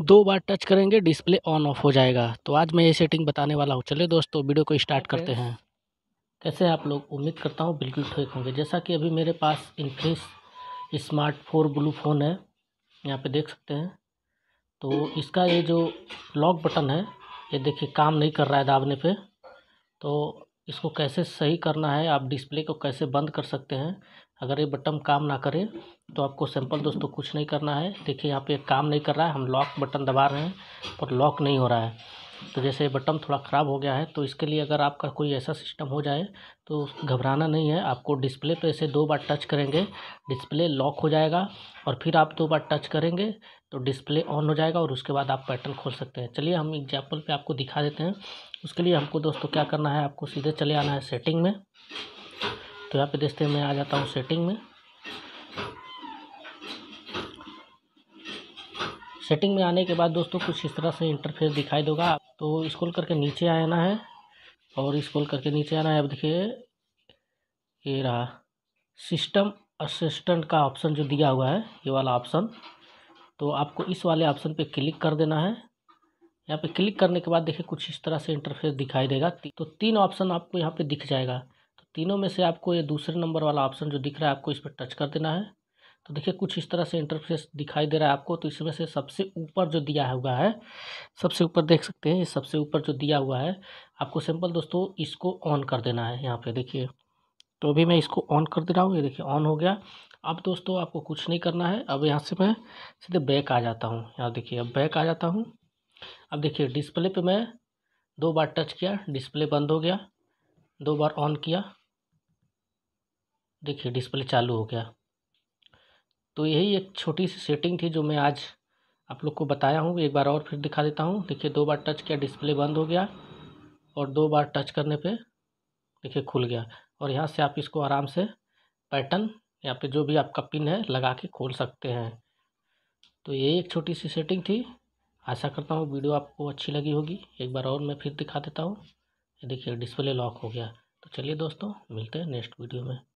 दो बार टच करेंगे डिस्प्ले ऑन ऑफ हो जाएगा तो आज मैं ये सेटिंग बताने वाला हूँ चले दोस्तों वीडियो को स्टार्ट करते हैं कैसे आप लोग उम्मीद करता हूँ बिल्कुल ठीक होंगे जैसा कि अभी मेरे पास Infinix smart four blue phone है यहाँ पे देख सकते हैं तो इसका ये जो लॉक बटन है ये देखिए काम नहीं कर रहा है दाबने पर तो इसको कैसे सही करना है आप डिस्प्ले को कैसे बंद कर सकते हैं अगर ये बटन काम ना करे तो आपको सिंपल दोस्तों कुछ नहीं करना है देखिए यहाँ पे काम नहीं कर रहा है हम लॉक बटन दबा रहे हैं पर लॉक नहीं हो रहा है तो जैसे बटन थोड़ा ख़राब हो गया है तो इसके लिए अगर आपका कोई ऐसा सिस्टम हो जाए तो घबराना नहीं है आपको डिस्प्ले पे ऐसे दो बार टच करेंगे डिस्प्ले लॉक हो जाएगा और फिर आप दो बार टच करेंगे तो डिस्प्ले ऑन हो जाएगा और उसके बाद आप पैटर्न खोल सकते हैं चलिए हम एग्जाम्पल पर आपको दिखा देते हैं उसके लिए हमको दोस्तों क्या करना है आपको सीधे चले आना है सेटिंग में तो यहाँ पे देखते हैं मैं आ जाता हूँ सेटिंग में सेटिंग में आने के बाद दोस्तों कुछ इस तरह से इंटरफेस दिखाई देगा तो स्क्रॉल करके नीचे आना है और स्क्रॉल करके नीचे आना है अब देखिए ये रहा सिस्टम असिस्टेंट का ऑप्शन जो दिया हुआ है ये वाला ऑप्शन तो आपको इस वाले ऑप्शन पे क्लिक कर देना है यहाँ पे क्लिक करने के बाद देखिए कुछ इस तरह से इंटरफेस दिखाई देगा तो तीन ऑप्शन आपको यहाँ पे दिख जाएगा तो तीनों में से आपको ये दूसरे नंबर वाला ऑप्शन जो दिख रहा है आपको इस पर टच कर देना है तो देखिए कुछ इस तरह से इंटरफेस दिखाई दे रहा है आपको तो इसमें से सबसे ऊपर जो दिया हुआ है सबसे ऊपर देख सकते हैं ये सबसे ऊपर जो दिया हुआ है आपको सिंपल दोस्तों इसको ऑन कर देना है यहाँ पे देखिए तो अभी मैं इसको ऑन कर दे रहा हूँ ये देखिए ऑन हो गया अब दोस्तों आपको कुछ नहीं करना है अब यहाँ से मैं सीधे बैक आ जाता हूँ यहाँ देखिए अब बैक आ जाता हूँ अब देखिए डिस्प्ले पर मैं दो बार टच किया डिस्प्ले बंद हो गया दो बार ऑन किया देखिए डिस्प्ले चालू हो गया तो यही एक छोटी सी सेटिंग थी जो मैं आज आप लोग को बताया हूँ एक बार और फिर दिखा देता हूँ देखिए दो बार टच किया डिस्प्ले बंद हो गया और दो बार टच करने पे देखिए खुल गया और यहाँ से आप इसको आराम से पैटर्न या पे जो भी आपका पिन है लगा के खोल सकते हैं तो ये एक छोटी सी सेटिंग थी आशा करता हूँ वीडियो आपको अच्छी लगी होगी एक बार और मैं फिर दिखा देता हूँ देखिए डिस्प्ले लॉक हो गया तो चलिए दोस्तों मिलते हैं नेक्स्ट वीडियो में